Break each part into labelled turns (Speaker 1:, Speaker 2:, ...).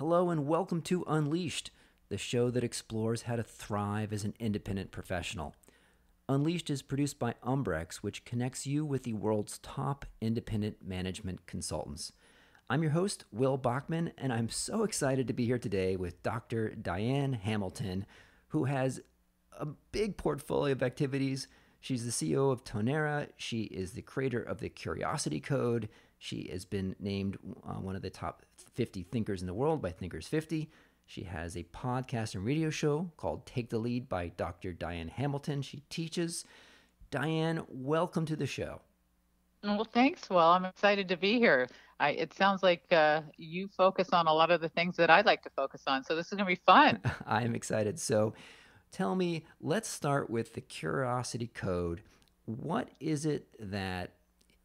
Speaker 1: Hello, and welcome to Unleashed, the show that explores how to thrive as an independent professional. Unleashed is produced by Umbrex, which connects you with the world's top independent management consultants. I'm your host, Will Bachman, and I'm so excited to be here today with Dr. Diane Hamilton, who has a big portfolio of activities. She's the CEO of Tonera, she is the creator of the Curiosity Code. She has been named uh, one of the top 50 thinkers in the world by Thinkers 50. She has a podcast and radio show called Take the Lead by Dr. Diane Hamilton. She teaches. Diane, welcome to the show.
Speaker 2: Well, thanks. Well, I'm excited to be here. I, it sounds like uh, you focus on a lot of the things that I'd like to focus on. So this is going to be fun.
Speaker 1: I'm excited. So tell me, let's start with the curiosity code. What is it that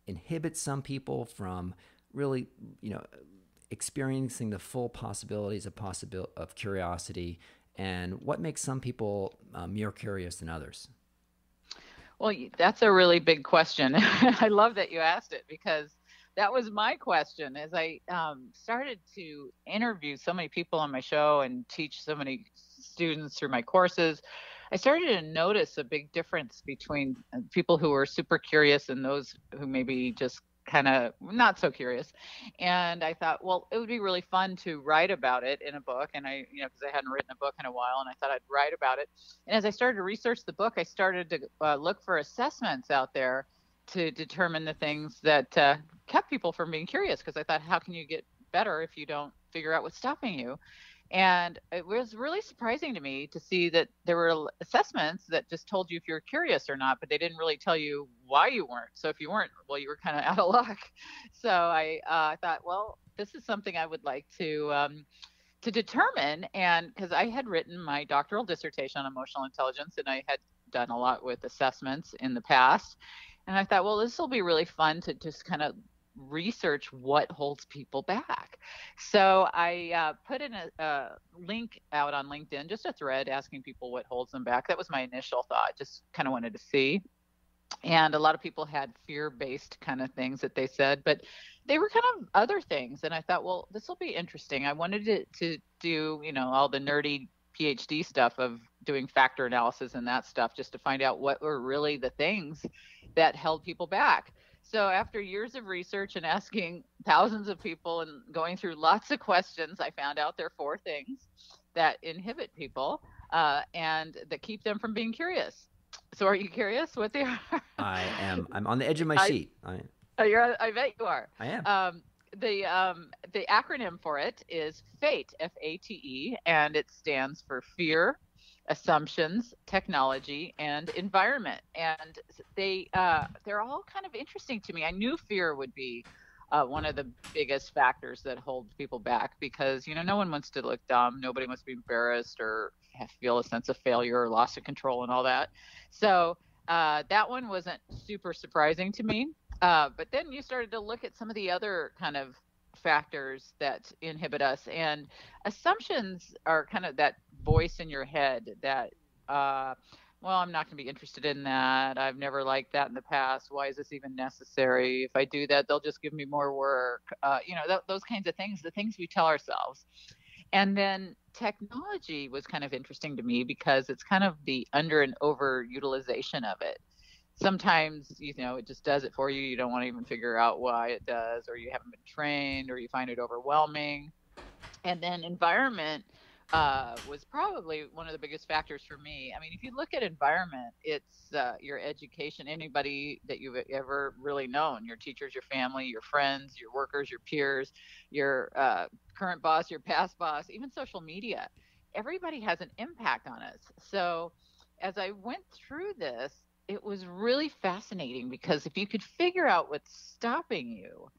Speaker 1: inhibits some people from really, you know, experiencing the full possibilities of possibility of curiosity, and what makes some people um, more curious than others?
Speaker 2: Well, that's a really big question. I love that you asked it because that was my question as I um, started to interview so many people on my show and teach so many students through my courses. I started to notice a big difference between uh, people who were super curious and those who maybe just kind of not so curious and i thought well it would be really fun to write about it in a book and i you know because i hadn't written a book in a while and i thought i'd write about it and as i started to research the book i started to uh, look for assessments out there to determine the things that uh, kept people from being curious because i thought how can you get better if you don't figure out what's stopping you and it was really surprising to me to see that there were assessments that just told you if you're curious or not, but they didn't really tell you why you weren't. So if you weren't, well, you were kind of out of luck. So I, uh, I thought, well, this is something I would like to um, to determine, and because I had written my doctoral dissertation on emotional intelligence, and I had done a lot with assessments in the past, and I thought, well, this will be really fun to just kind of research what holds people back. So I uh, put in a, a, link out on LinkedIn, just a thread asking people what holds them back. That was my initial thought, just kind of wanted to see. And a lot of people had fear based kind of things that they said, but they were kind of other things. And I thought, well, this will be interesting. I wanted to, to do, you know, all the nerdy PhD stuff of doing factor analysis and that stuff just to find out what were really the things that held people back. So after years of research and asking thousands of people and going through lots of questions, I found out there are four things that inhibit people uh, and that keep them from being curious. So are you curious what they are?
Speaker 1: I am. I'm on the edge of my I, seat. I,
Speaker 2: oh, you're, I bet you are. I am. Um, the um, the acronym for it is FATE, F A T E, and it stands for fear, assumptions, technology, and environment. And they uh, they're all kind of interesting to me. I knew fear would be uh, one of the biggest factors that holds people back because you know no one wants to look dumb, nobody wants to be embarrassed or feel a sense of failure or loss of control and all that. So uh, that one wasn't super surprising to me. Uh, but then you started to look at some of the other kind of factors that inhibit us and assumptions are kind of that voice in your head that uh, well i'm not going to be interested in that i've never liked that in the past why is this even necessary if i do that they'll just give me more work uh, you know th- those kinds of things the things we tell ourselves and then technology was kind of interesting to me because it's kind of the under and over utilization of it sometimes you know it just does it for you you don't want to even figure out why it does or you haven't been trained or you find it overwhelming and then environment uh, was probably one of the biggest factors for me i mean if you look at environment it's uh, your education anybody that you've ever really known your teachers your family your friends your workers your peers your uh, current boss your past boss even social media everybody has an impact on us so as I went through this, it was really fascinating because if you could figure out what's stopping you,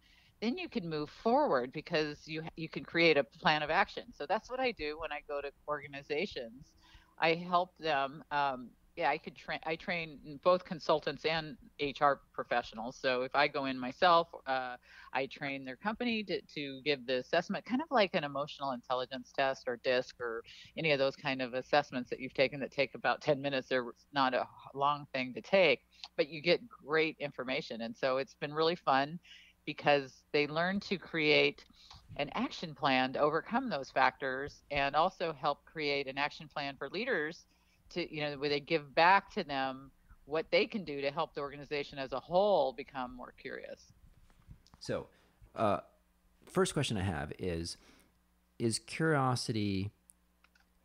Speaker 2: then you can move forward because you you can create a plan of action. So that's what I do when I go to organizations. I help them um, yeah, I could train. I train both consultants and HR professionals. So if I go in myself, uh, I train their company to, to give the assessment, kind of like an emotional intelligence test or DISC or any of those kind of assessments that you've taken that take about 10 minutes. They're not a long thing to take, but you get great information. And so it's been really fun because they learn to create an action plan to overcome those factors and also help create an action plan for leaders to you know where they give back to them what they can do to help the organization as a whole become more curious.
Speaker 1: So, uh, first question I have is: Is curiosity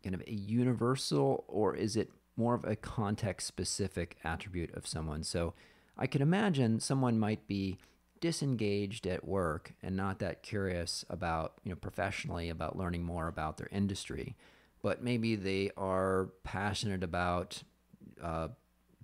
Speaker 1: kind of a universal, or is it more of a context-specific attribute of someone? So, I can imagine someone might be disengaged at work and not that curious about you know professionally about learning more about their industry but maybe they are passionate about uh,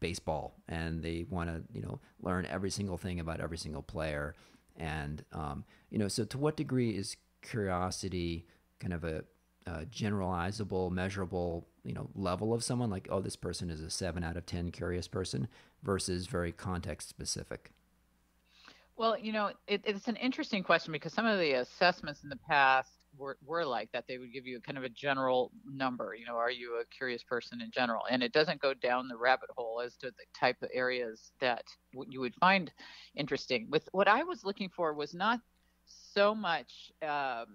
Speaker 1: baseball and they want to you know learn every single thing about every single player and um, you know so to what degree is curiosity kind of a, a, generalizable measurable you know level of someone like oh this person is a 7 out of 10 curious person versus very context specific
Speaker 2: well you know it, it's an interesting question because some of the assessments in the past were, were like that they would give you kind of a general number you know are you a curious person in general and it doesn't go down the rabbit hole as to the type of areas that you would find interesting with what i was looking for was not so much um,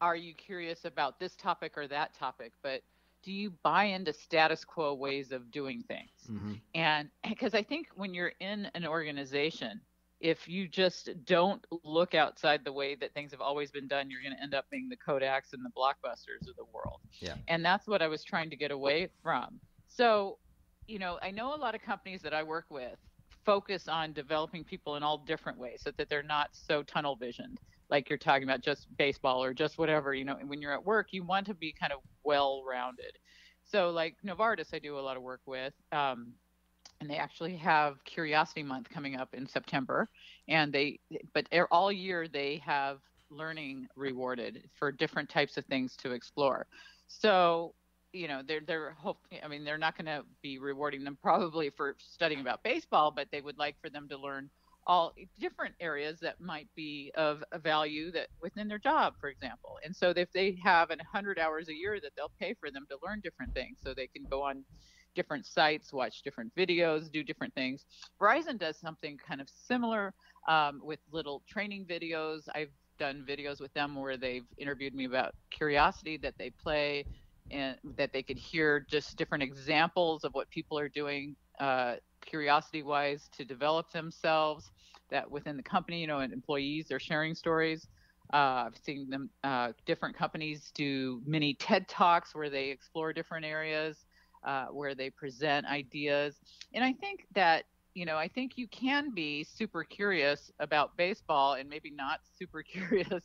Speaker 2: are you curious about this topic or that topic but do you buy into status quo ways of doing things mm-hmm. and because i think when you're in an organization if you just don't look outside the way that things have always been done, you're going to end up being the Kodaks and the Blockbusters of the world. Yeah. And that's what I was trying to get away from. So, you know, I know a lot of companies that I work with focus on developing people in all different ways so that they're not so tunnel visioned, like you're talking about just baseball or just whatever. You know, when you're at work, you want to be kind of well rounded. So, like Novartis, I do a lot of work with. Um, and they actually have Curiosity Month coming up in September. And they, but all year they have learning rewarded for different types of things to explore. So, you know, they're they're hope. I mean, they're not going to be rewarding them probably for studying about baseball, but they would like for them to learn all different areas that might be of value that within their job, for example. And so, if they have 100 hours a year, that they'll pay for them to learn different things, so they can go on different sites, watch different videos, do different things. Verizon does something kind of similar um, with little training videos. I've done videos with them where they've interviewed me about curiosity that they play and that they could hear just different examples of what people are doing uh, curiosity wise to develop themselves that within the company you know and employees are sharing stories uh, i've seen them uh, different companies do mini ted talks where they explore different areas uh, where they present ideas. And I think that, you know, I think you can be super curious about baseball and maybe not super curious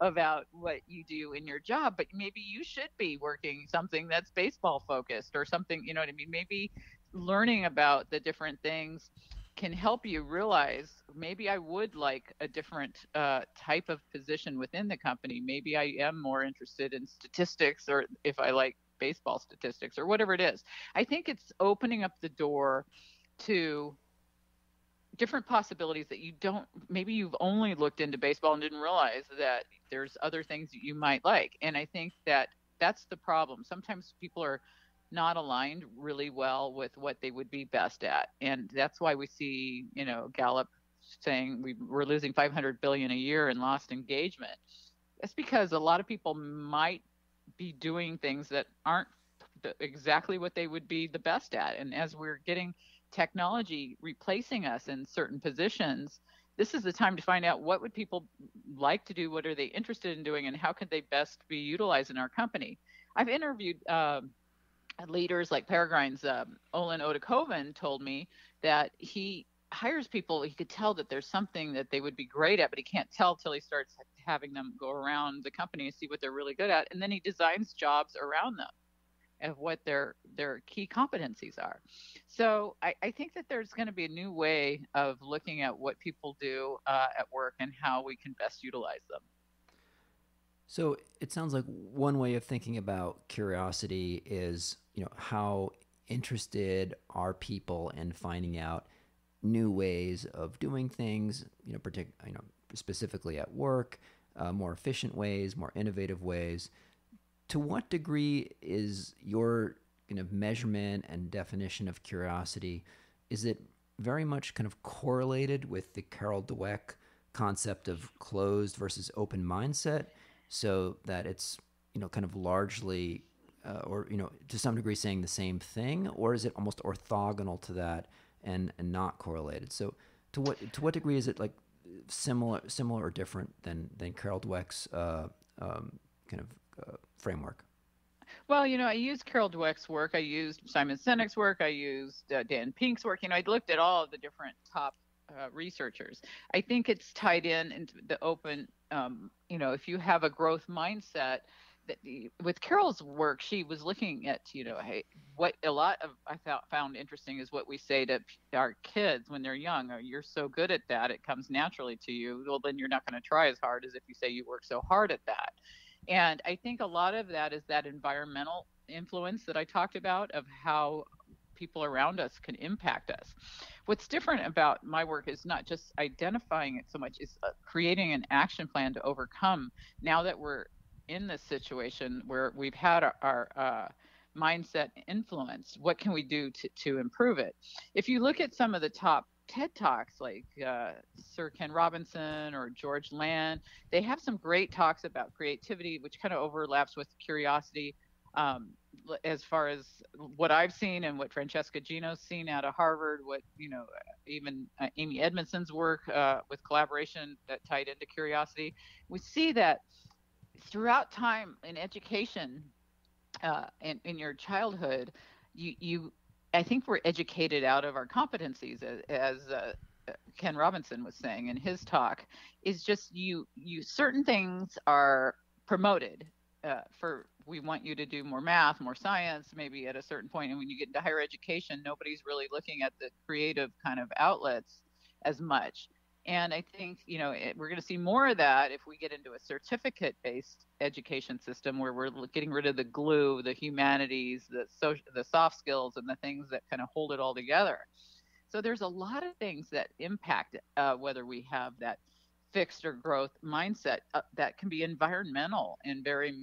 Speaker 2: about what you do in your job, but maybe you should be working something that's baseball focused or something, you know what I mean? Maybe learning about the different things can help you realize maybe I would like a different uh, type of position within the company. Maybe I am more interested in statistics, or if I like baseball statistics or whatever it is. I think it's opening up the door to different possibilities that you don't maybe you've only looked into baseball and didn't realize that there's other things that you might like and i think that that's the problem sometimes people are not aligned really well with what they would be best at and that's why we see you know gallup saying we, we're losing 500 billion a year in lost engagement that's because a lot of people might be doing things that aren't exactly what they would be the best at. And as we're getting technology replacing us in certain positions, this is the time to find out what would people like to do, what are they interested in doing, and how can they best be utilized in our company. I've interviewed um, leaders like Peregrine's um, Olin Odekoven told me that he hires people he could tell that there's something that they would be great at but he can't tell till he starts having them go around the company and see what they're really good at and then he designs jobs around them of what their their key competencies are so i, I think that there's going to be a new way of looking at what people do uh, at work and how we can best utilize them
Speaker 1: so it sounds like one way of thinking about curiosity is you know how interested are people in finding out new ways of doing things, you know, partic- you know specifically at work, uh, more efficient ways, more innovative ways. To what degree is your kind of measurement and definition of curiosity? Is it very much kind of correlated with the Carol Dweck concept of closed versus open mindset, so that it's you know kind of largely uh, or you know to some degree saying the same thing, or is it almost orthogonal to that? and, and not correlated. So to what to what degree is it like similar similar or different than than Carol Dweck's uh, um, kind of uh, framework?
Speaker 2: Well, you know, I used Carol Dweck's work. I used Simon Sinek's work. I used uh, Dan Pink's work. You know, I looked at all of the different top uh, researchers. I think it's tied in into the open. Um, you know, if you have a growth mindset, with Carol's work, she was looking at you know hey, what a lot of I thought, found interesting is what we say to our kids when they're young. Oh, you're so good at that; it comes naturally to you. Well, then you're not going to try as hard as if you say you work so hard at that. And I think a lot of that is that environmental influence that I talked about of how people around us can impact us. What's different about my work is not just identifying it so much, is uh, creating an action plan to overcome now that we're in this situation where we've had our, our uh, mindset influenced what can we do to, to improve it if you look at some of the top ted talks like uh, sir ken robinson or george land they have some great talks about creativity which kind of overlaps with curiosity um, as far as what i've seen and what francesca gino's seen out of harvard what you know even uh, amy edmondson's work uh, with collaboration that tied into curiosity we see that throughout time in education uh, in, in your childhood, you, you I think we're educated out of our competencies, as, as uh, Ken Robinson was saying in his talk, is just you you certain things are promoted uh, for we want you to do more math, more science, maybe at a certain point. And when you get into higher education, nobody's really looking at the creative kind of outlets as much. And I think, you know, it, we're going to see more of that if we get into a certificate based education system where we're getting rid of the glue, the humanities, the, so the soft skills, and the things that kind of hold it all together. So there's a lot of things that impact uh, whether we have that fixed or growth mindset uh, that can be environmental and very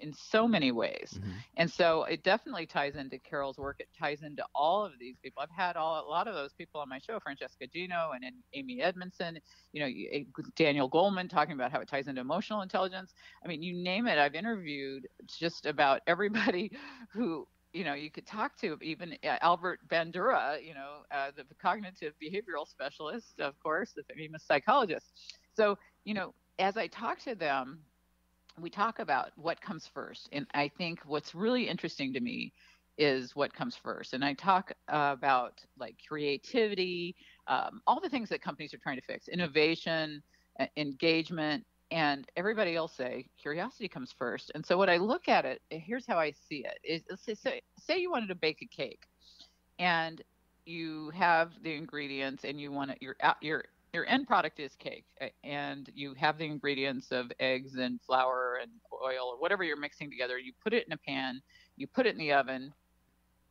Speaker 2: in so many ways. Mm-hmm. And so it definitely ties into Carol's work. It ties into all of these people. I've had all, a lot of those people on my show, Francesca Gino and, and Amy Edmondson, you know, Daniel Goleman talking about how it ties into emotional intelligence. I mean, you name it. I've interviewed just about everybody who you know you could talk to even uh, albert bandura you know uh, the cognitive behavioral specialist of course the famous psychologist so you know as i talk to them we talk about what comes first. And I think what's really interesting to me is what comes first. And I talk uh, about like creativity, um, all the things that companies are trying to fix, innovation, uh, engagement, and everybody else say curiosity comes first. And so what I look at it, here's how I see it: is say, say, say you wanted to bake a cake, and you have the ingredients, and you want to you're out you're your end product is cake and you have the ingredients of eggs and flour and oil or whatever you're mixing together you put it in a pan you put it in the oven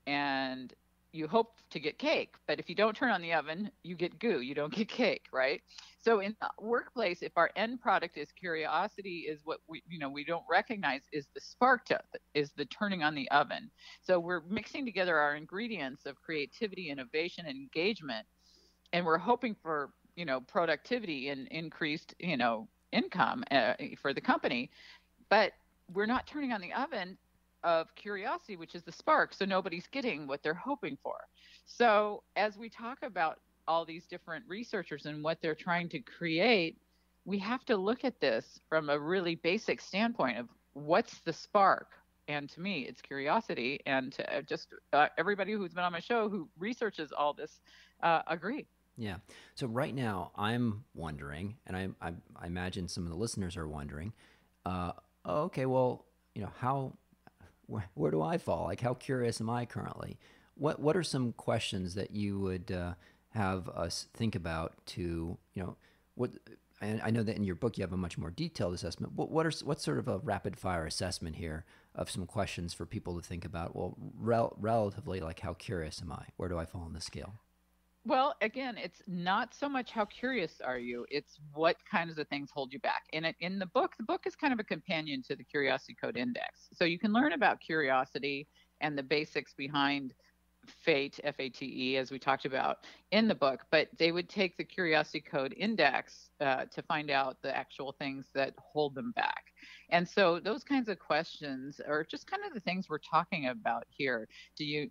Speaker 2: and you hope to get cake but if you don't turn on the oven you get goo you don't get cake right so in the workplace if our end product is curiosity is what we you know we don't recognize is the spark to, is the turning on the oven so we're mixing together our ingredients of creativity innovation and engagement and we're hoping for you know productivity and increased you know income uh, for the company but we're not turning on the oven of curiosity which is the spark so nobody's getting what they're hoping for so as we talk about all these different researchers and what they're trying to create we have to look at this from a really basic standpoint of what's the spark and to me it's curiosity and uh, just uh, everybody who's been on my show who researches all this uh, agree
Speaker 1: yeah. So right now, I'm wondering, and I, I, I imagine some of the listeners are wondering, uh, oh, okay, well, you know, how, where do I fall? Like, how curious am I currently? What What are some questions that you would uh, have us think about to, you know, what? And I know that in your book you have a much more detailed assessment. What what are what sort of a rapid fire assessment here of some questions for people to think about? Well, rel- relatively, like how curious am I? Where do I fall on the scale?
Speaker 2: Well, again, it's not so much how curious are you, it's what kinds of things hold you back. And in the book, the book is kind of a companion to the Curiosity Code Index. So you can learn about curiosity and the basics behind fate f-a-t-e as we talked about in the book but they would take the curiosity code index uh, to find out the actual things that hold them back and so those kinds of questions are just kind of the things we're talking about here do you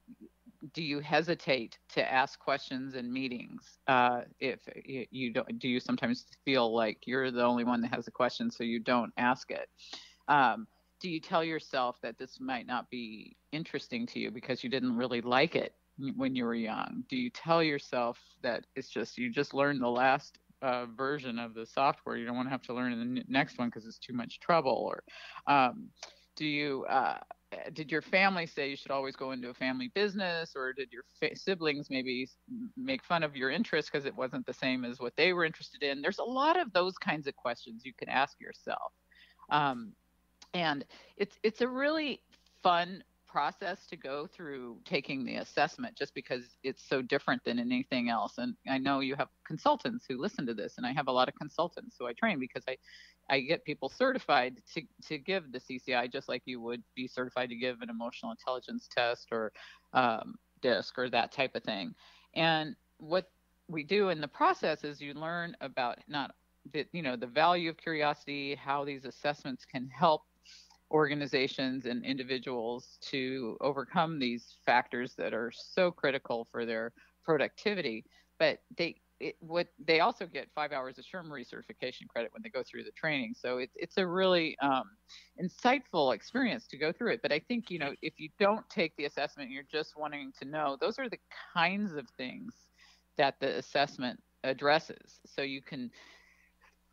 Speaker 2: do you hesitate to ask questions in meetings uh, if you, you, don't do you sometimes feel like you're the only one that has a question so you don't ask it um, do you tell yourself that this might not be interesting to you because you didn't really like it when you were young do you tell yourself that it's just you just learned the last uh, version of the software you don't want to have to learn the next one because it's too much trouble or um, do you uh, Eh, did your family say you should always go into a family business or did your fa- siblings maybe make fun of your interest because it wasn't the same as what they were interested in there's a lot of those kinds of questions you can ask yourself um, and it's it's a really fun process to go through taking the assessment just because it's so different than anything else and i know you have consultants who listen to this and i have a lot of consultants who i train because i i get people certified to to give the cci just like you would be certified to give an emotional intelligence test or um, disc or that type of thing and what we do in the process is you learn about not that you know the value of curiosity how these assessments can help organizations and individuals to overcome these factors that are so critical for their productivity. But they it, what they also get five hours of SHRM recertification credit when they go through the training. So it, it's a really um, insightful experience to go through it. But I think you know if you don't take the assessment, you're just wanting to know. Those are the kinds of things that the assessment addresses. So you can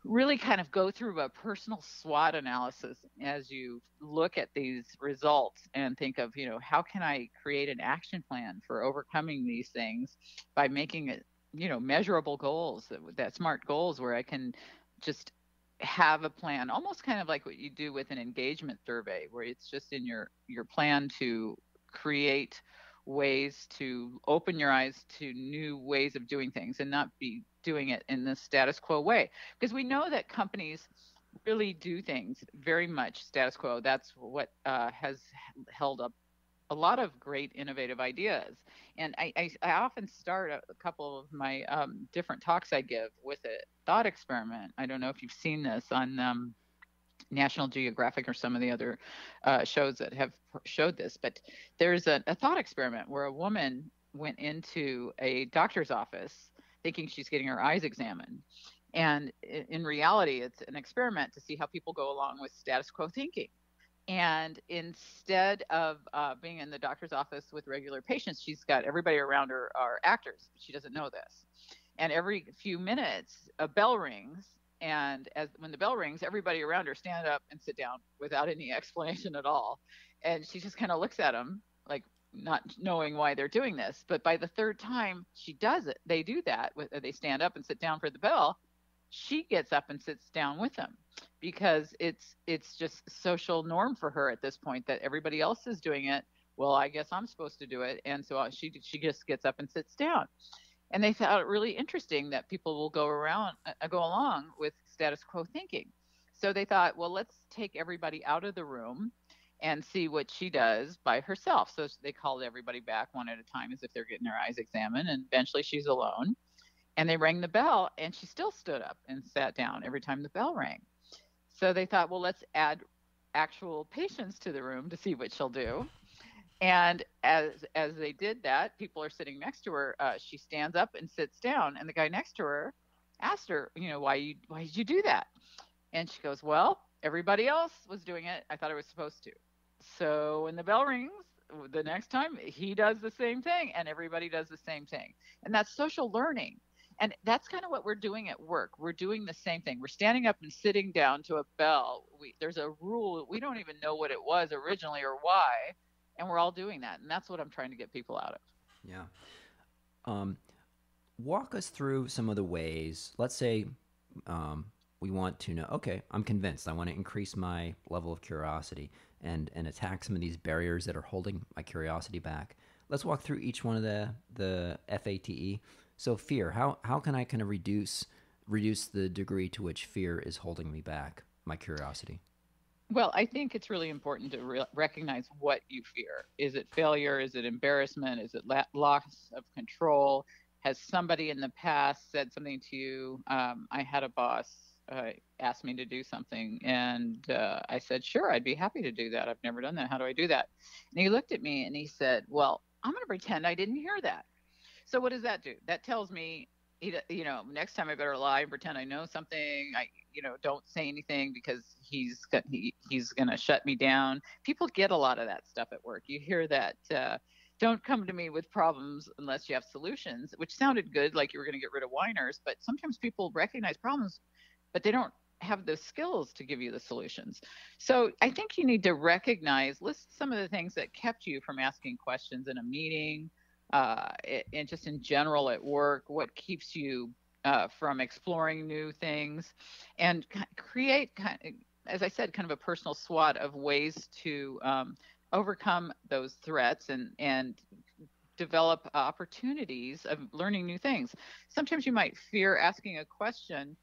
Speaker 2: really kind of go through a personal SWOT analysis as you look at these results and think of, you know, how can I create an action plan for overcoming these things by making it, you know, measurable goals that, that smart goals where I can just have a plan almost kind of like what you do with an engagement survey where it's just in your your plan to create ways to open your eyes to new ways of doing things and not be doing it in the status quo way because we know that companies really do things very much status quo. That's what uh, has held up a lot of great innovative ideas. And I, I, I often start a, a, couple of my um, different talks I give with a thought experiment. I don't know if you've seen this on um, National Geographic or some of the other uh, shows that have showed this, but there's a, a thought experiment where a woman went into a doctor's office thinking she's getting her eyes examined. And in reality, it's an experiment to see how people go along with status quo thinking. And instead of uh, being in the doctor's office with regular patients, she's got everybody around her are actors. She doesn't know this. And every few minutes, a bell rings. And as when the bell rings, everybody around her stand up and sit down without any explanation at all. And she just kind of looks at them not knowing why they're doing this. But by the third time she does it, they do that. They stand up and sit down for the bell. She gets up and sits down with them because it's it's just social norm for her at this point that everybody else is doing it. Well, I guess I'm supposed to do it, and so uh, she she just gets up and sits down. And they found it really interesting that people will go around uh, uh go along with status quo thinking. So they thought, well, let's take everybody out of the room and see what she does by herself. So they called everybody back one at a time as if they're getting their eyes examined. And eventually she's alone. And they rang the bell, and she still stood up and sat down every time the bell rang. So they thought, well, let's add actual patients to the room to see what she'll do. And as as they did that, people are sitting next to her. Uh, she stands up and sits down, and the guy next to her asked her, you know, why you why did you do that? And she goes, well, everybody else was doing it. I thought I was supposed to. So when the bell rings, the next time he does the same thing and everybody does the same thing. And that's social learning. And that's kind of what we're doing at work. We're doing the same thing. We're standing up and sitting down to a bell. We, there's a rule. We don't even know what it was originally or why. And we're all doing that. And that's what I'm trying to get people
Speaker 1: out of. Yeah. Um, walk us through some of the ways, let's say um, we want to know okay i'm convinced i want to increase my level of curiosity and and attack some of these barriers that are holding my curiosity back let's walk through each one of the the fate so fear how how can i kind of reduce reduce the degree to which fear is holding me back my curiosity
Speaker 2: well i think it's really important to re- recognize what you fear is it failure is it embarrassment is it la- loss of control has somebody in the past said something to you um, i had a boss uh, asked me to do something. And uh, I said, Sure, I'd be happy to do that. I've never done that. How do I do that? And he looked at me and he said, Well, I'm going to pretend I didn't hear that. So, what does that do? That tells me, you know, next time I better lie and pretend I know something. I, you know, don't say anything because he's got, he, he's going to shut me down. People get a lot of that stuff at work. You hear that. Uh, don't come to me with problems unless you have solutions, which sounded good, like you were going to get rid of whiners. But sometimes people recognize problems but they don't have the skills to give you the solutions. So I think you need to recognize, list some of the things that kept you from asking questions in a meeting, uh, and just in general at work, what keeps you uh, from exploring new things, and create, as I said, kind of a personal SWOT of ways to um, overcome those threats and and develop opportunities of learning new things. Sometimes you might fear asking a question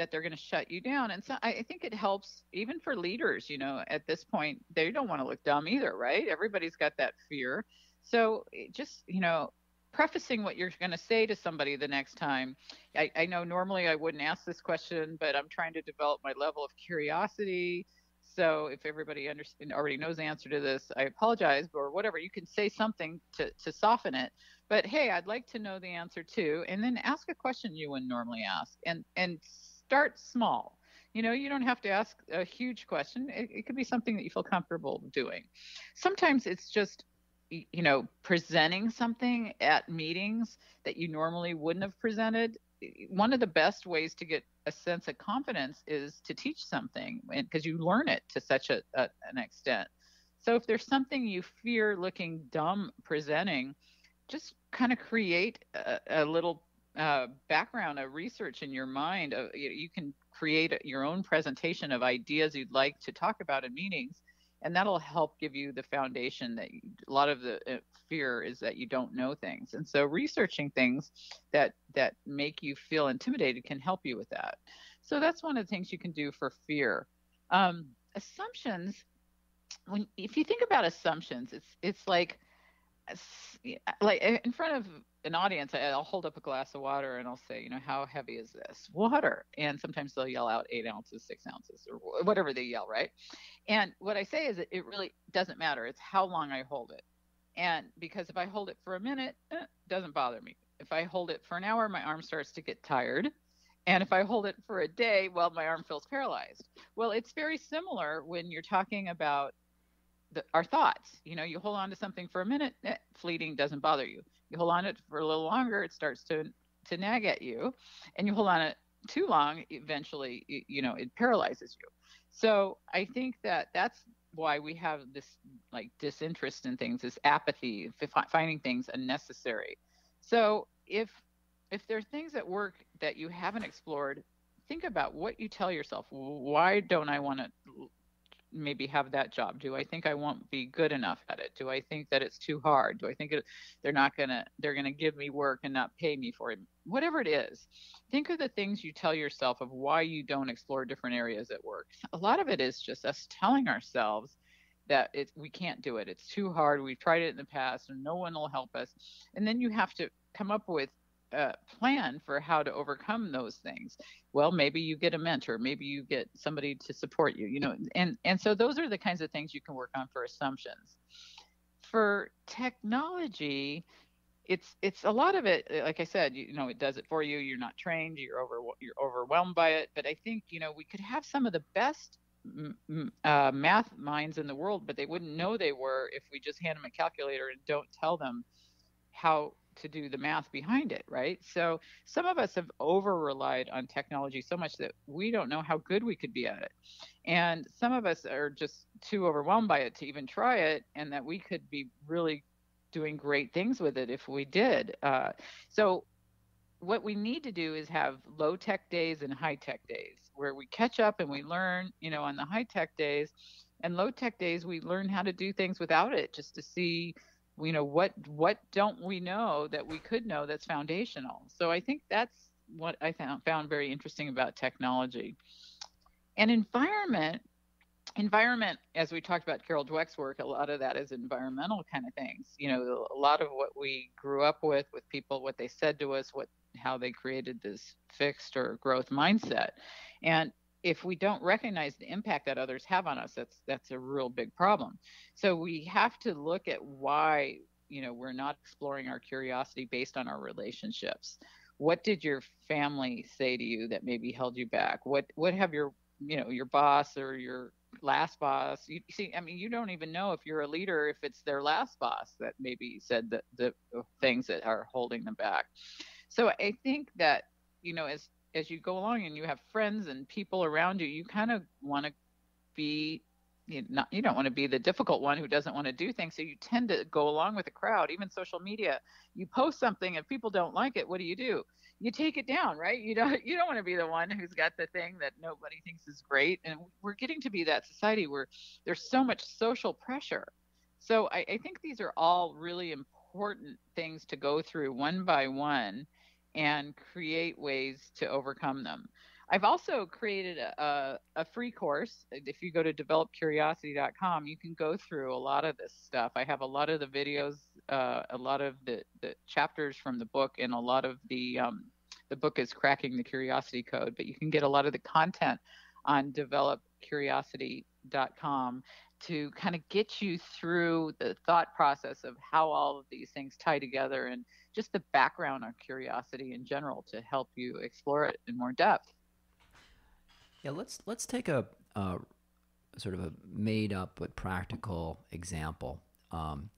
Speaker 2: that they're going to shut you down. And so I, think it helps even for leaders, you know, at this point, they don't want to look dumb either, right? Everybody's got that fear. So just, you know, prefacing what you're going to say to somebody the next time. I, I know normally I wouldn't ask this question, but I'm trying to develop my level of curiosity. So if everybody under, already knows the answer to this, I apologize or whatever. You can say something to, to soften it. But hey, I'd like to know the answer too. And then ask a question you wouldn't normally ask and, and start small. You know, you don't have to ask a huge question. It, it could be something that you feel comfortable doing. Sometimes it's just you know presenting something at meetings that you normally wouldn't have presented one of the best ways to get a sense of confidence is to teach something because you learn it to such a, a, an extent so if there's something you fear looking dumb presenting just kind of create a, a little uh, background of research in your mind, uh, you, you, can create your own presentation of ideas you'd like to talk about in meetings, and that'll help give you the foundation that you, a lot of the uh, fear is that you don't know things, and so researching things that that make you feel intimidated can help you with that. So that's one of the things you can do for fear. Um, assumptions when if you think about assumptions it's it's like uh, like in front of an audience, I'll hold up a glass of water and I'll say, you know, how heavy is this? Water. And sometimes they'll yell out eight ounces, six ounces, or whatever they yell, right? And what I say is it really doesn't matter. It's how long I hold it. And because if I hold it for a minute, eh, doesn't bother me. If I hold it for an hour, my arm starts to get tired. And if I hold it for a day, well, my arm feels paralyzed. Well, it's very similar when you're talking about the, our thoughts. You know, you hold on to something for a minute, eh, fleeting doesn't bother you. You hold on to it for a little longer, it starts to to nag at you, and you hold on it too long, eventually, you know, it paralyzes you. So I think that that's why we have this like disinterest in things, this apathy, finding things unnecessary. So if if there are things at work that you haven't explored, think about what you tell yourself. Why don't I want to maybe have that job? Do I think I won't be good enough at it? Do I think that it's too hard? Do I think it, they're not going to they're going to give me work and not pay me for it? Whatever it is. Think of the things you tell yourself of why you don't explore different areas at work. A lot of it is just us telling ourselves that it we can't do it. It's too hard. We've tried it in the past and no one will help us. And then you have to come up with uh, plan for how to overcome those things well maybe you get a mentor maybe you get somebody to support you you know and and so those are the kinds of things you can work on for assumptions for technology it's it's a lot of it uh, like i said you, you know it does it for you you're not trained you're over you're overwhelmed by it but i think you know we could have some of the best uh, math minds in the world, but they wouldn't know they were if we just hand them a calculator and don't tell them how to do the math behind it, right? So some of us have over relied on technology so much that we don't know how good we could be at it. And some of us are just too overwhelmed by it to even try it, and that we could be really doing great things with it if we did. Uh, so what we need to do is have low tech days and high tech days where we catch up and we learn, you know, on the high tech days and low tech days we learn how to do things without it just to see you know what what don't we know that we could know that's foundational so i think that's what i found found very interesting about technology and environment environment as we talked about carol dweck's work a lot of that is environmental kind of things you know a lot of what we grew up with with people what they said to us what how they created this fixed or growth mindset and if we don't recognize the impact that others have on us, that's that's a real big problem. So we have to look at why you know we're not exploring our curiosity based on our relationships. What did your family say to you that maybe held you back? What what have your you know your boss or your last boss you see i mean you don't even know if you're a leader if it's their last boss that maybe said the, the things that are holding them back so i think that you know as as you go along and you have friends and people around you, you kind of want to be you not you don't want to be the difficult one who doesn't want to do things so you tend to go along with the crowd even social media you post something and people don't like it what do you do you take it down right you don't you don't want to be the one who's got the thing that nobody thinks is great and we're getting to be that society where there's so much social pressure so i, I think these are all really important things to go through one by one and create ways to overcome them. I've also created a, a, free course. If you go to developcuriosity.com, you can go through a lot of this stuff. I have a lot of the videos, uh, a lot of the, the chapters from the book, and a lot of the um, the book is cracking the curiosity code. But you can get a lot of the content on developcuriosity.com to kind of get you through the thought process of how all of these things tie together and just the background on curiosity in general to help you explore it in more depth.
Speaker 1: Yeah, let's let's take a, a sort of a made up but practical example. Um,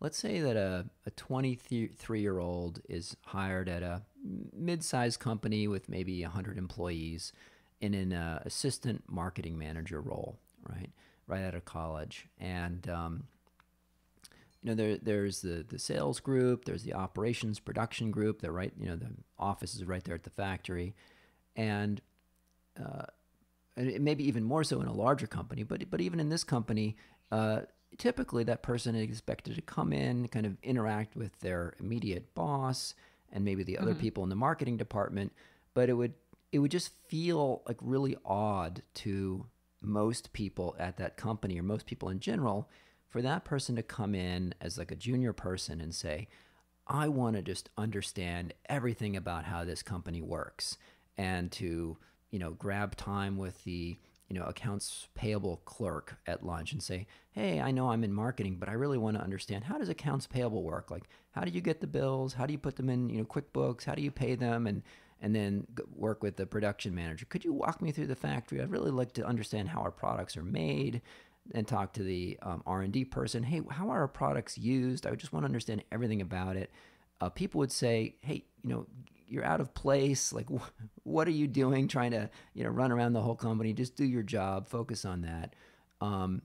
Speaker 1: let's say that a, a 23 year old is hired at a mid sized company with maybe 100 employees in an uh, assistant marketing manager role, right? Right out of college. And um, you know, there, there's the, the sales group, there's the operations production group. They're right, you know, the office is right there at the factory. And, uh, and maybe even more so in a larger company, but, but even in this company, uh, typically that person is expected to come in, kind of interact with their immediate boss and maybe the other mm-hmm. people in the marketing department. But it would, it would just feel like really odd to most people at that company or most people in general for that person to come in as like a junior person and say, I want to just understand everything about how this company works and to, you know, grab time with the, you know, accounts payable clerk at lunch and say, "Hey, I know I'm in marketing, but I really want to understand how does accounts payable work? Like, how do you get the bills? How do you put them in, you know, QuickBooks? How do you pay them and and then work with the production manager. Could you walk me through the factory? I'd really like to understand how our products are made and talk to the um, r&d person hey how are our products used i just want to understand everything about it uh, people would say hey you know you're out of place like wh- what are you doing trying to you know run around the whole company just do your job focus on that um,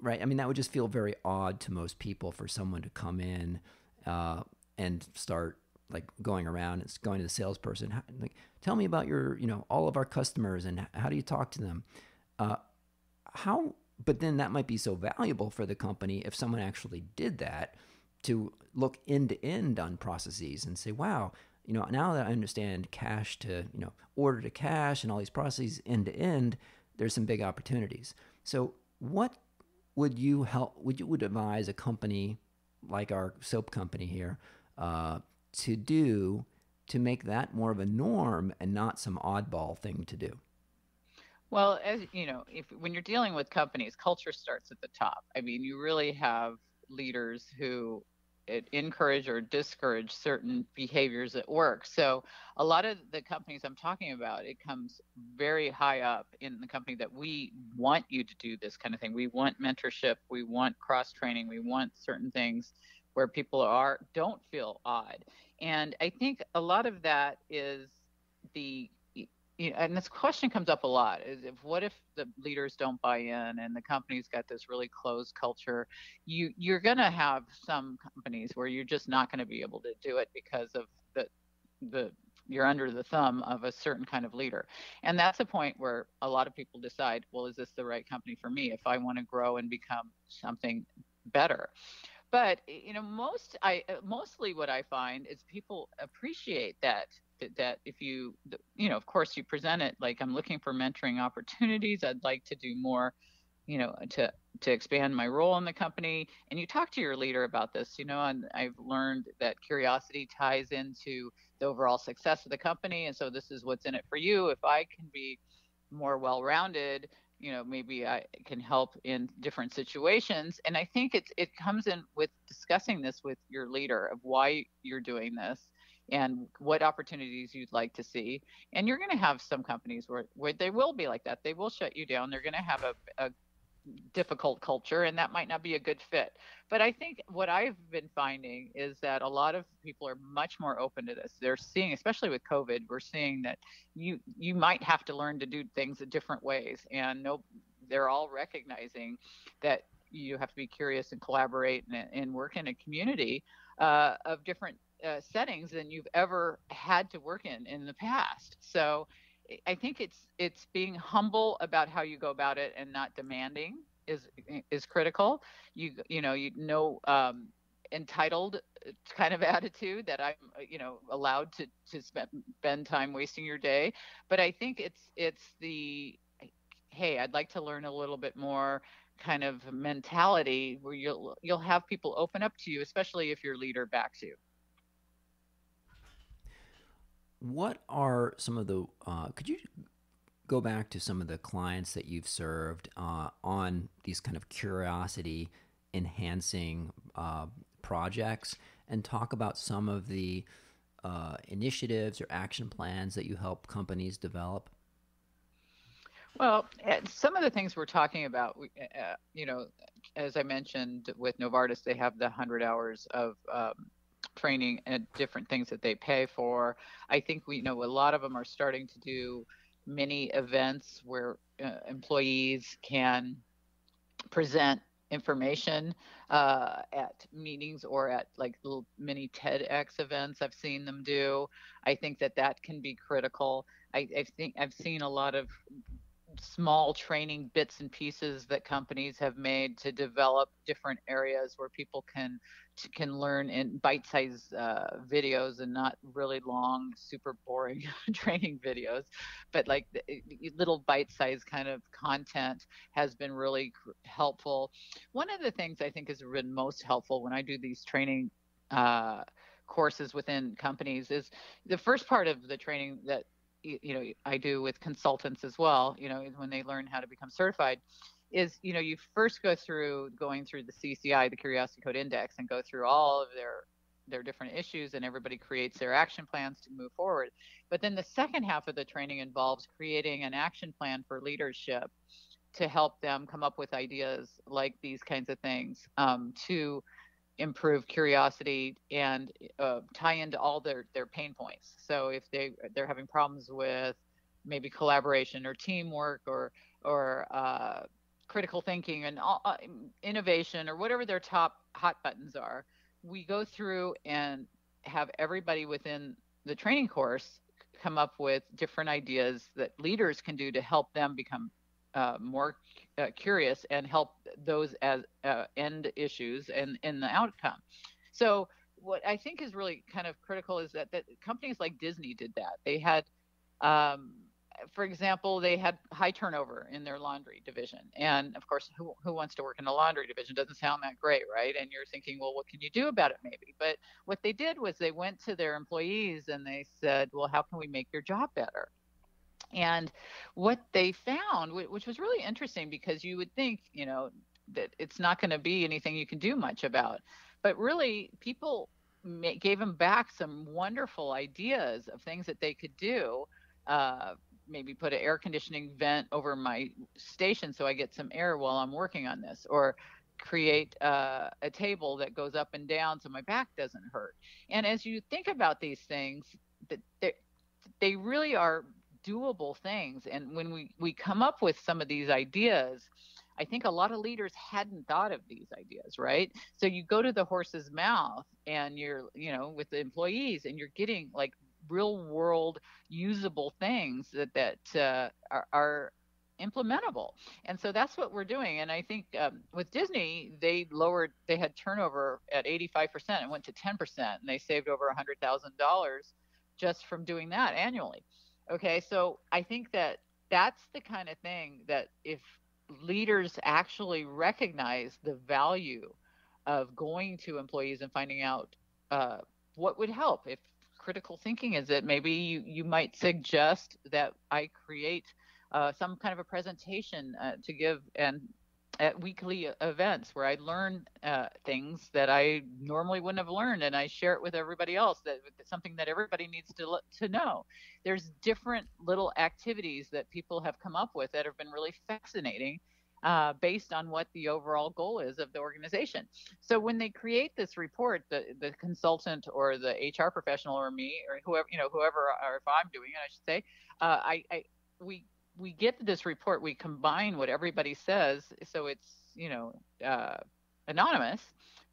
Speaker 1: right i mean that would just feel very odd to most people for someone to come in uh, and start like going around it's going to the salesperson like tell me about your you know all of our customers and how do you talk to them uh, how but then that might be so valuable for the company if someone actually did that to look end to end on processes and say, wow, you know, now that I understand cash to, you know, order to cash and all these processes end to end, there's some big opportunities. So what would you help, would you would advise a company like our soap company here uh, to do to make that more of a norm and not some oddball thing to do?
Speaker 2: Well, as you know, if when you're dealing with companies, culture starts at the top. I mean, you really have leaders who encourage or discourage certain behaviors at work. So, a lot of the companies I'm talking about, it comes very high up in the company that we want you to do this kind of thing. We want mentorship, we want cross training, we want certain things where people are don't feel odd. And I think a lot of that is the and this question comes up a lot is if what if the leaders don't buy in and the company's got this really closed culture you you're going to have some companies where you're just not going to be able to do it because of the the you're under the thumb of a certain kind of leader. And that's a point where a lot of people decide, well, is this the right company for me if I want to grow and become something better? But you know, most I mostly what I find is people appreciate that that if you you know of course you present it like i'm looking for mentoring opportunities i'd like to do more you know to to expand my role in the company and you talk to your leader about this you know and i've learned that curiosity ties into the overall success of the company and so this is what's in it for you if i can be more well-rounded you know maybe i can help in different situations and i think it's it comes in with discussing this with your leader of why you're doing this and what opportunities you'd like to see. And you're going to have some companies where, where they will be like that. They will shut you down. They're going to have a, a difficult culture and that might not be a good fit. But I think what I've been finding is that a lot of people are much more open to this. They're seeing especially with COVID, we're seeing that you you might have to learn to do things in different ways and no they're all recognizing that you have to be curious and collaborate and, and work in a community uh, of different uh, settings than you've ever had to work in in the past. So I think it's it's being humble about how you go about it and not demanding is is critical. You you know you know um, entitled uh, kind of attitude that I'm uh, you know allowed to to spend, spend time wasting your day. But I think it's it's the hey I'd like to learn a little bit more kind of mentality where you'll you'll have people open up to you, especially if your leader backs you
Speaker 1: what are some of the uh, could you go back to some of the clients that you've served uh, on these kind of curiosity enhancing uh, projects and talk about some of the uh, initiatives or action plans that you help companies develop
Speaker 2: well, eh, some of the things we're talking about, eh, eh, you know, as I mentioned with Novartis, they have the 100 hours of um, training and different things that they pay for. I think we you know a lot of them are starting to do mini events where uh, employees can present information uh, at meetings or at like little mini TEDx events. I've seen them do. I think that that can be critical. I, I think I've seen a lot of small training bits and pieces that companies have made to develop different areas where people can can learn in bite-sized uh, videos and not really long, super boring training videos, but like eh, little bite-sized kind of content has been really helpful. One of the things I think has been most helpful when I do these training. Uh, courses within companies is the first part of the training that you know I do with consultants as well. You know when they learn how to become certified, is you know you first go through going through the CCI, the Curiosity Code Index, and go through all of their their different issues and everybody creates their action plans to move forward. But then the second half of the training involves creating an action plan for leadership to help them come up with ideas like these kinds of things um, to improve curiosity and uh, tie into all their their pain points. So if they they're having problems with maybe collaboration or teamwork or or uh, critical thinking and all, uh, innovation or whatever their top hot buttons are, we go through and have everybody within the training course come up with different ideas that leaders can do to help them become uh, more uh, curious and help those as uh, end issues and in the outcome. So what I think is really kind of critical is that that companies like Disney did that. They had, um, for example, they had high turnover in their laundry division, and of course, who who wants to work in a laundry division? Doesn't sound that great, right? And you're thinking, well, what can you do about it, maybe? But what they did was they went to their employees and they said, well, how can we make your job better? And what they found, which was really interesting because you would think, you know, that it's not going to be anything you can do much about. But really, people gave them back some wonderful ideas of things that they could do. Uh, maybe put an air conditioning vent over my station so I get some air while I'm working on this, or create uh, a table that goes up and down so my back doesn't hurt. And as you think about these things, that they really are doable things. And when we, we come up with some of these ideas, I think a lot of leaders hadn't thought of these ideas, right? So you go to the horse's mouth and you're, you know, with the employees and you're getting like real world usable things that, that uh, are, are implementable. And so that's what we're doing. And I think um, with Disney, they lowered, they had turnover at 85% and went to 10%, and they saved over $100,000 just from doing that annually. Okay, so I think that that's the kind of thing that if leaders actually recognize the value of going to employees and finding out uh, what would help if critical thinking is it maybe you, you might suggest that i create uh, some kind of a presentation uh, to give and at weekly events where I learn uh, things that I normally wouldn't have learned, and I share it with everybody else. That something that everybody needs to to know. There's different little activities that people have come up with that have been really fascinating, uh, based on what the overall goal is of the organization. So when they create this report, the the consultant or the HR professional or me or whoever you know whoever or if I'm doing it, I should say, uh, I, I we we get this report, we combine what everybody says, so it's you know uh, anonymous,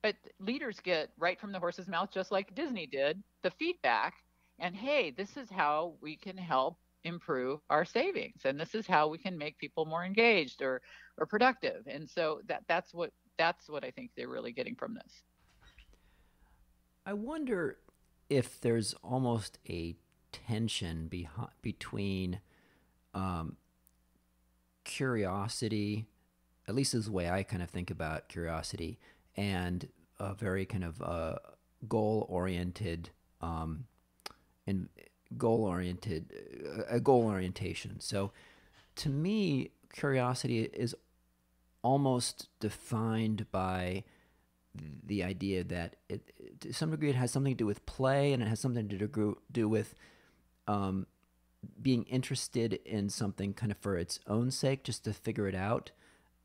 Speaker 2: but leaders get right from the horse's mouth, just like Disney did, the feedback, and hey, this is how we can help improve our savings, and this is how we can make people more engaged or or productive, and so that that's what that's what I think they're really getting from this.
Speaker 1: I wonder if there's almost a tension behind, between um, curiosity, at least is the way I kind of think about curiosity, and a very kind of uh, goal oriented um, and goal oriented uh, a goal orientation. So to me, curiosity is almost defined by the idea that it, to some degree it has something to do with play and it has something to do, with um, being interested in something kind of for its own sake, just to figure it out.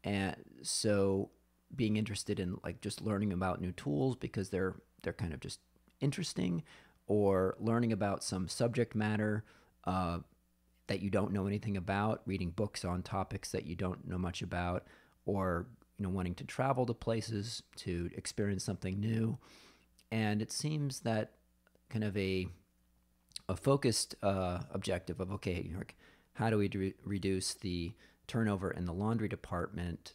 Speaker 1: And so being interested in like just learning about new tools because they're they're kind of just interesting or learning about some subject matter uh, that you don't know anything about reading books on topics that you don't know much about or you know wanting to travel to places to experience something new and it seems that kind of a a focused uh, objective of okay, how do we re- reduce the turnover in the laundry department?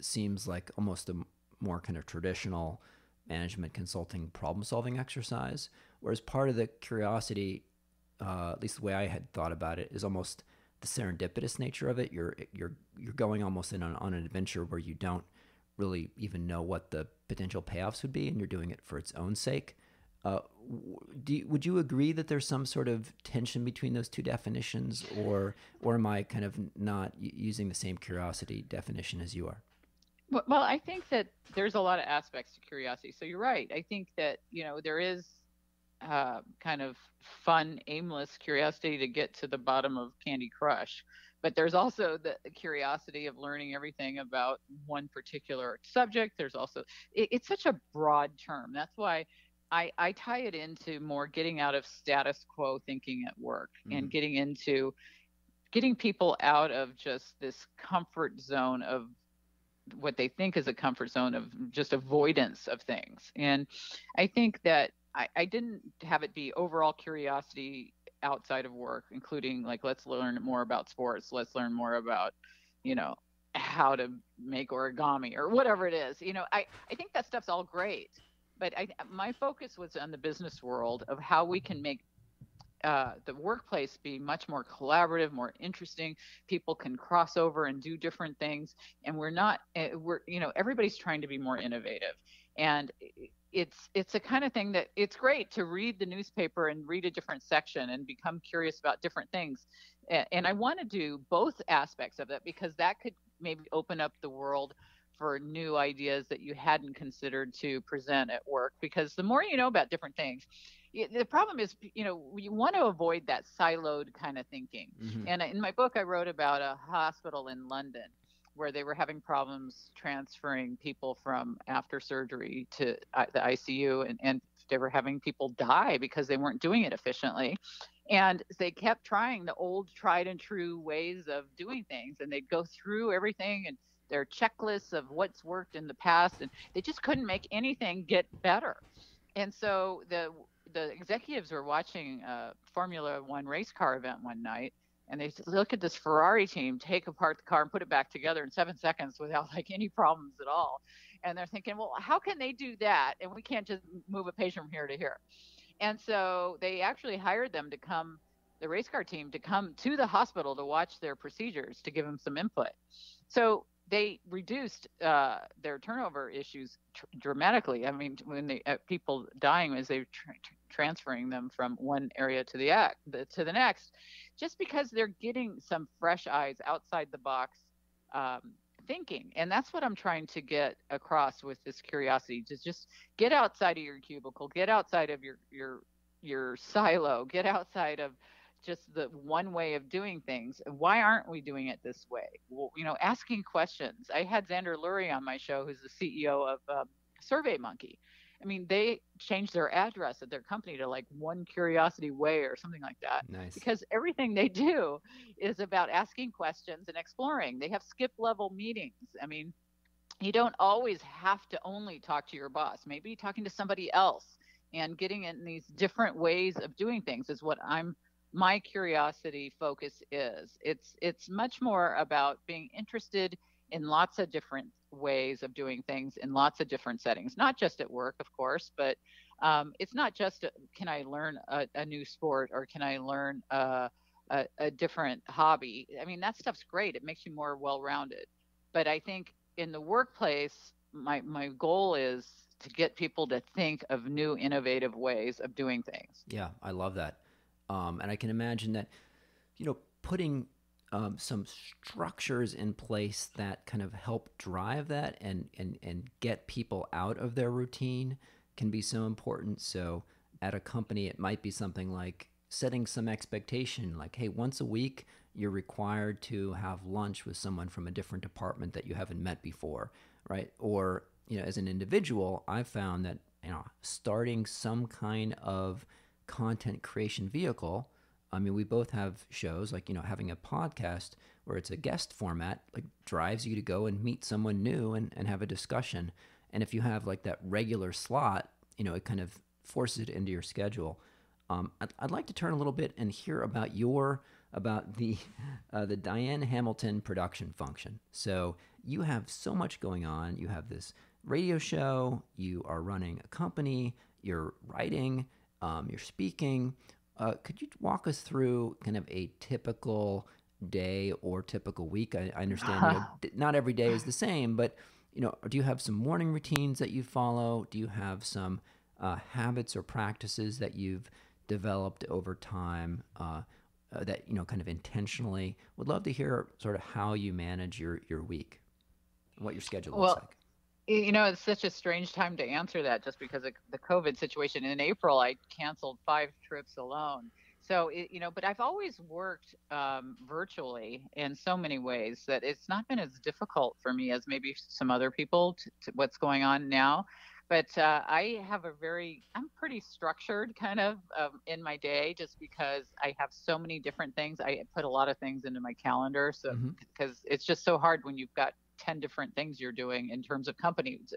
Speaker 1: Seems like almost a more kind of traditional management consulting problem solving exercise. Whereas part of the curiosity, uh, at least the way I had thought about it, is almost the serendipitous nature of it. You're you're you're going almost in on an adventure where you don't really even know what the potential payoffs would be, and you're doing it for its own sake. Uh, you, would you agree that there's some sort of tension between those two definitions, or or am I kind of not using the same curiosity definition as you are?
Speaker 2: Well, I think that there's a lot of aspects to curiosity. So you're right. I think that you know there is uh, kind of fun, aimless curiosity to get to the bottom of Candy Crush, but there's also the curiosity of learning everything about one particular subject. There's also it, it's such a broad term. That's why I, I tie it into more getting out of status quo thinking at work mm-hmm. and getting into getting people out of just this comfort zone of what they think is a comfort zone of just avoidance of things. And I think that I, I didn't have it be overall curiosity outside of work, including like, let's learn more about sports, let's learn more about, you know, how to make origami or whatever it is. You know, I, I think that stuff's all great but I, my focus was on the business world of how we can make uh, the workplace be much more collaborative, more interesting. People can cross over and do different things, and we're not eh, we're you know everybody's trying to be more innovative, and it's it's a kind of thing that it's great to read the newspaper and read a different section and become curious about different things, and I want to do both aspects of that because that could maybe open up the world for new ideas that you hadn't considered to present at work because the more you know about different things the problem is you know you want to avoid that siloed kind of thinking mm-hmm. and in my book i wrote about a hospital in london where they were having problems transferring people from after surgery to uh, the icu and, and they were having people die because they weren't doing it efficiently and they kept trying the old tried and true ways of doing things and they'd go through everything and their checklists of what's worked in the past, and they just couldn't make anything get better. And so the the executives were watching a Formula One race car event one night, and they "Look at this Ferrari team take apart the car and put it back together in seven seconds without like any problems at all." And they're thinking, "Well, how can they do that? And we can't just move a page from here to here." And so they actually hired them to come, the race car team, to come to the hospital to watch their procedures to give them some input. So they reduced uh, their turnover issues tr- dramatically. I mean, when the uh, people dying as they were transferring them from one area to the act the, to the next, just because they're getting some fresh eyes outside the box um, thinking, and that's what I'm trying to get across with this curiosity to just get outside of your cubicle, get outside of your your your silo, get outside of just the one way of doing things. Why aren't we doing it this way? Well, you know, asking questions. I had Xander Lurie on my show, who's the CEO of um, SurveyMonkey. I mean, they changed their address at their company to like One Curiosity Way or something like that. Nice. Because everything they do is about asking questions and exploring. They have skip level meetings. I mean, you don't always have to only talk to your boss, maybe talking to somebody else and getting in these different ways of doing things is what I'm my curiosity focus is. It's it's much more about being interested in lots of different ways of doing things in lots of different settings, not just at work, of course, but um, it's not just a, uh, can I learn a, a, new sport or can I learn a, a, a different hobby. I mean, that stuff's great. It makes you more well rounded. But I think in the workplace, my, my goal is to get people to think of new innovative ways of doing things.
Speaker 1: Yeah, I love that. Um, and I can imagine that, you know, putting um, some structures in place that kind of help drive that and, and, and get people out of their routine can be so important. So at a company, it might be something like setting some expectation like, hey, once a week, you're required to have lunch with someone from a different department that you haven't met before, right? Or, you know, as an individual, I've found that, you know, starting some kind of content creation vehicle. I mean, we both have shows like, you know, having a podcast where it's a guest format, like drives you to go and meet someone new and, and have a discussion. And if you have like that regular slot, you know, it kind of forces it into your schedule. Um, I'd, I'd, like to turn a little bit and hear about your about the uh, the Diane Hamilton production function. So you have so much going on. You have this radio show. You are running a company. You're writing um, you're speaking. Uh, could you walk us through kind of a typical day or typical week? I, I understand you know, not every day is the same, but you know, do you have some morning routines that you follow? Do you have some uh, habits or practices that you've developed over time uh, uh that you know kind of intentionally? Would love to hear sort of how you manage your your week, what your schedule well, looks like
Speaker 2: you know it's such a strange time to answer that just because of the covid situation in april i canceled five trips alone so it, you know but i've always worked um, virtually in so many ways that it's not been as difficult for me as maybe some other people to, to what's going on now but uh, i have a very i'm pretty structured kind of um, in my day just because i have so many different things i put a lot of things into my calendar so because mm-hmm. it's just so hard when you've got 10 different things you're doing in terms of companies.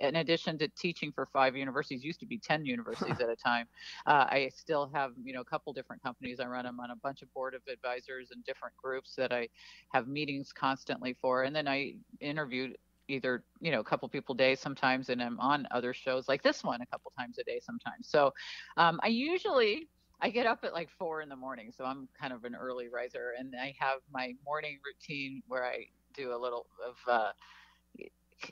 Speaker 2: In addition to teaching for five universities, used to be 10 universities at a time. Uh, I still have, you know, a couple different companies I run. I'm on a bunch of board of advisors and different groups that I have meetings constantly for. And then I interviewed either you know a couple people a day sometimes and i'm on other shows like this one a couple times a day sometimes so um, i usually i get up at like four in the morning so i'm kind of an early riser and i have my morning routine where i do a little of uh,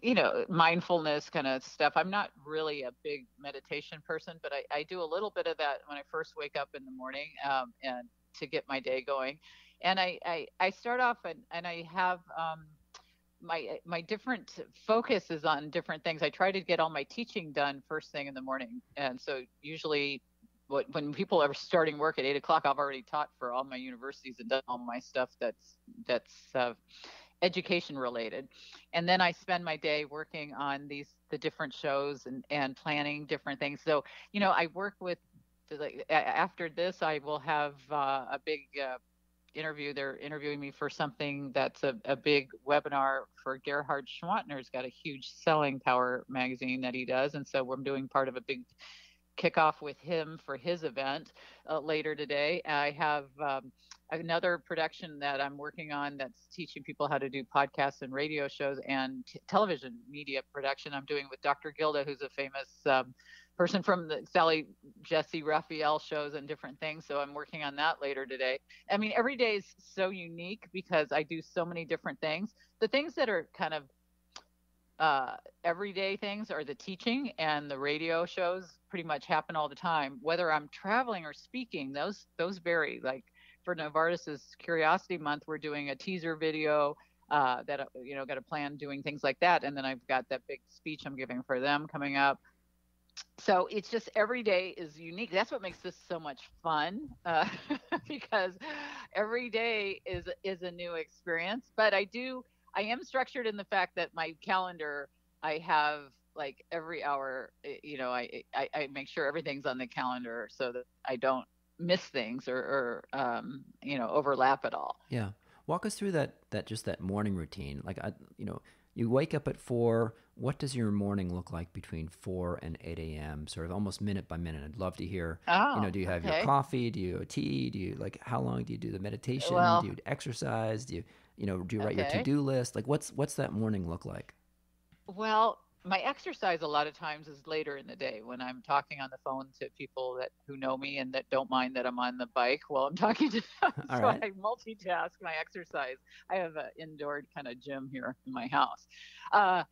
Speaker 2: you know mindfulness kind of stuff i'm not really a big meditation person but I, I, do a little bit of that when i first wake up in the morning um, and to get my day going and i i, I start off and, and i have um, my my different focus is on different things i try to get all my teaching done first thing in the morning and so usually what, when people are starting work at eight o'clock, I've already taught for all my universities and done all my stuff that's that's uh, education related and then i spend my day working on these the different shows and and planning different things so you know i work with after this i will have uh, a big uh, interview they're interviewing me for something that's a, a big webinar for gerhard schwantner's got a huge selling power magazine that he does and so i'm doing part of a big kickoff with him for his event uh, later today i have um, another production that I'm working on that's teaching people how to do podcasts and radio shows and t- television media production. I'm doing with Dr. Gilda, who's a famous um, person from the Sally Jesse Raphael shows and different things. So I'm working on that later today. I mean, every day is so unique because I do so many different things. The things that are kind of uh, everyday things are the teaching and the radio shows pretty much happen all the time whether i'm traveling or speaking those those vary like for Novartis's Curiosity Month, we're doing a teaser video uh, that uh, you know got a plan doing things like that, and then I've got that big speech I'm giving for them coming up. So it's just every day is unique. That's what makes this so much fun uh, because every day is is a new experience. But I do I am structured in the fact that my calendar I have like every hour eh, you know I, I, I make sure everything's on the calendar so that i don't miss things or, or um, you know overlap at all.
Speaker 1: Yeah, walk us through that that just that morning routine. Like I, you know, you wake up at four. What does your morning look like between four and eight a.m. Sort of almost minute by minute. I'd love to hear. Oh, you know, oh, do you have okay. your coffee? Do you tea? Do you like how long do you do the meditation? Well, do you exercise? Do you you know do you write okay. your to do list? Like what's what's that morning look like?
Speaker 2: Well, my exercise a lot of times is later in the day when I'm talking on the phone to people that who know me and that don't mind that I'm on the bike while I'm talking to them. so right. I multitask my exercise. I have an indoor kind of gym here in my house. Uh,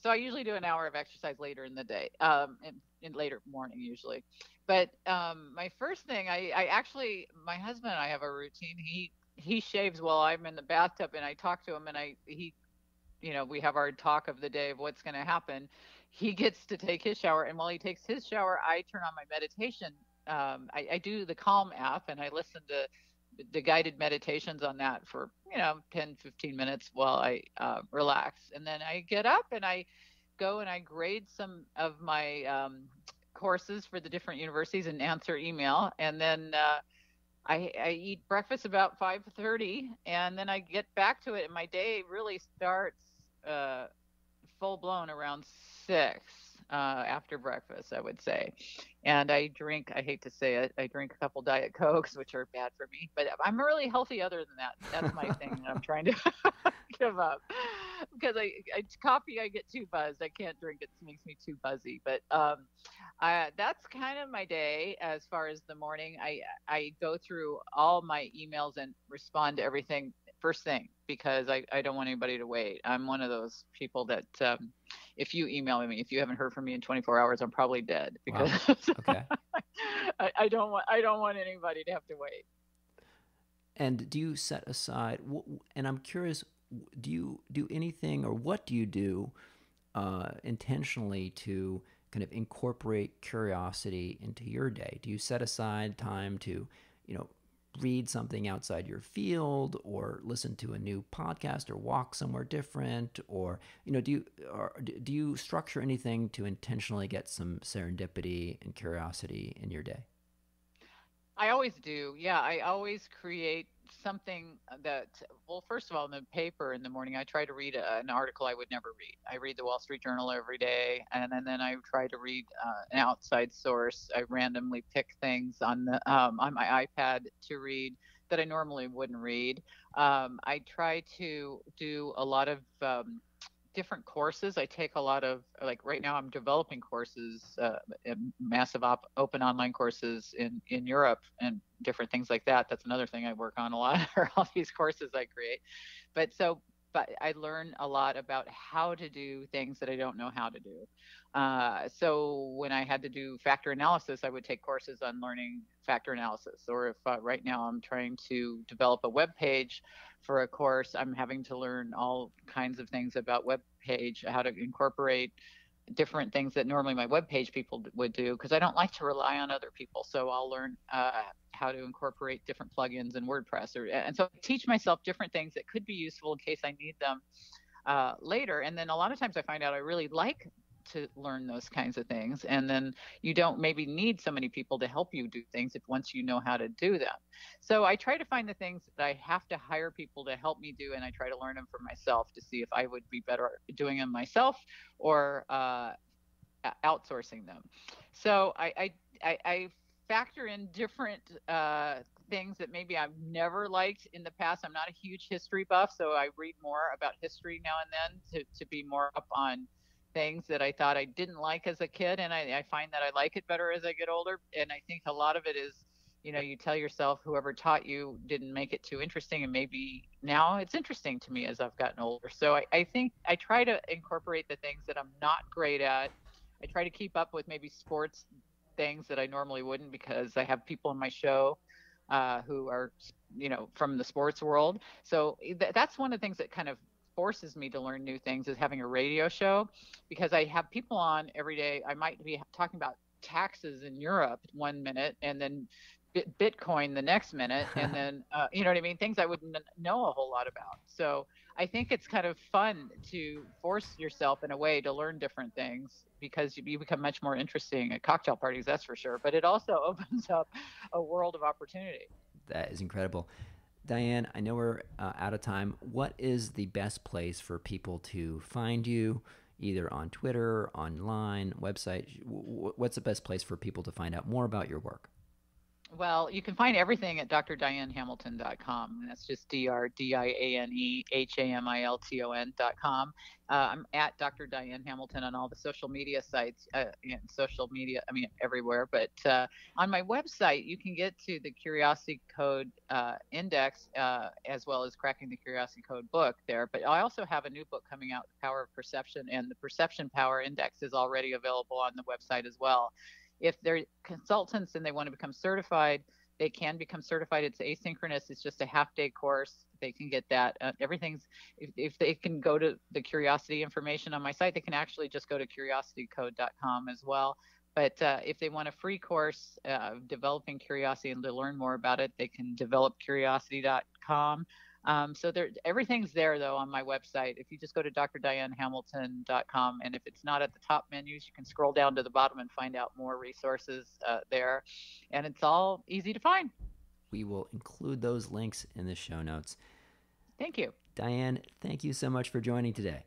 Speaker 2: so I usually do an hour of exercise later in the day, um, in, in later morning usually. But um, my first thing, I, I actually, my husband and I have a routine. He he shaves while I'm in the bathtub, and I talk to him, and I he you know, we have our talk of the day of what's going to happen. He gets to take his shower, and while he takes his shower, I turn on my meditation. Um, I, I do the Calm app, and I listen to the guided meditations on that for you know 10 15 minutes while i uh, relax and then i get up and i go and i grade some of my um, courses for the different universities and answer email and then uh, I, I, eat breakfast about 5.30 and then i get back to it and my day really starts uh, full blown around six uh, after breakfast, I would say. And I drink, I hate to say it, I drink a couple Diet Cokes, which are bad for me, but I'm really healthy other than that. That's my thing that I'm trying to give up. Because I, I, coffee, I get too buzzed. I can't drink it, it makes me too buzzy. But um, I, that's kind of my day as far as the morning. I, I go through all my emails and respond to everything first thing because I, I don't want anybody to wait. I'm one of those people that um, if you email me, if you haven't heard from me in 24 hours, I'm probably dead because wow. okay. I, I, don't want I don't want anybody to have to wait.
Speaker 1: And do you set aside? And I'm curious, do you do anything or what do you do uh, intentionally to kind of incorporate curiosity into your day? Do you set aside time to you know read something outside your field or listen to a new podcast or walk somewhere different or you know do you do you structure anything to intentionally get some serendipity and curiosity in your day
Speaker 2: i always do yeah i always create something that well first of all in the paper in the morning i try to read a, an article i would never read i read the wall street journal every day and, and then i try to read uh, an outside source i randomly pick things on the um, on my ipad to read that i normally wouldn't read um, i try to do a lot of um, different courses. I take a lot of like right now I'm developing courses, uh, massive op- open online courses in in Europe and different things like that. That's another thing I work on a lot are all these courses I create. But so but I learn a lot about how to do things that I don't know how to do. Uh, so when I had to do factor analysis, I would take courses on learning factor analysis. Or if uh, right now I'm trying to develop a web page for a course, I'm having to learn all kinds of things about web page, how to incorporate different things that normally my web page people would do because I don't like to rely on other people. So I'll learn uh, how to incorporate different plugins in WordPress, or and so I teach myself different things that could be useful in case I need them. Uh, later. And then a lot of times I find out I really like to learn those kinds of things. And then you don't maybe need so many people to help you do things if once you know how to do them. So I try to find the things that I have to hire people to help me do, and I try to learn them for myself to see if I would be better doing them myself or uh, outsourcing them. So I, I, I factor in different uh, things that maybe I've never liked in the past. I'm not a huge history buff, so I read more about history now and then to, to be more up on things that I thought I didn't like as a kid, and I, I find that I like it better as I get older. And I think a lot of it is you know you tell yourself whoever taught you didn't make it too interesting and maybe now it's interesting to me as i've gotten older so i, I think i try to incorporate the things that i'm not great at i try to keep up with maybe sports things that i normally wouldn't because i have people in my show uh, who are you know from the sports world so eh, th- that's one of the things that kind of forces me to learn new things is having a radio show because I have people on every day. I might be talking about taxes in Europe one minute and then Bitcoin the next minute, and then uh, you know what I mean. Things I wouldn't know a whole lot about. So I think it's kind of fun to force yourself in a way to learn different things because you, you become much more interesting at cocktail parties, that's for sure. But it also opens up a world of opportunity.
Speaker 1: That is incredible. Diane, I know we're uh, out of time. What is the best place for people to find you, either on Twitter, online, website? What's the best place for people to find out more about your work?
Speaker 2: Well, you can find everything at drdianehamilton.com. that's just D R D I A N E H A M I L T O N.com. Uh, I'm at Dr. Diane Hamilton on all the social media sites, uh, and social media, I mean, everywhere. But uh, on my website, you can get to the Curiosity Code uh, Index uh, as well as Cracking the Curiosity Code book there. But I also have a new book coming out, The Power of Perception, and the Perception Power Index is already available on the website as well if they're consultants and they want to become certified, they can become certified. It's asynchronous. It's just a half day course. They can get that. Uh, everything's, if, if they can go to the curiosity information on my site, they can actually just go to curiositycode.com as well. But uh, if they want a free course uh, developing curiosity and to learn more about it, they can develop curiosity.com. Um, so there, everything's there though on my website. If you just go to drdianehamilton.com, and if it's not at the top menus, you can scroll down to the bottom and find out more resources uh, there. And it's all easy to find.
Speaker 1: We will include those links in the show notes. Thank you. Diane, thank you so much for joining today.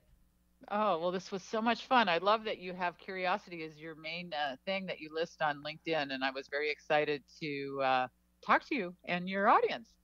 Speaker 2: Oh, well, this was so much fun. I love that you have curiosity as your main uh, thing that you list on LinkedIn. And I was very excited to uh, talk to you and your audience.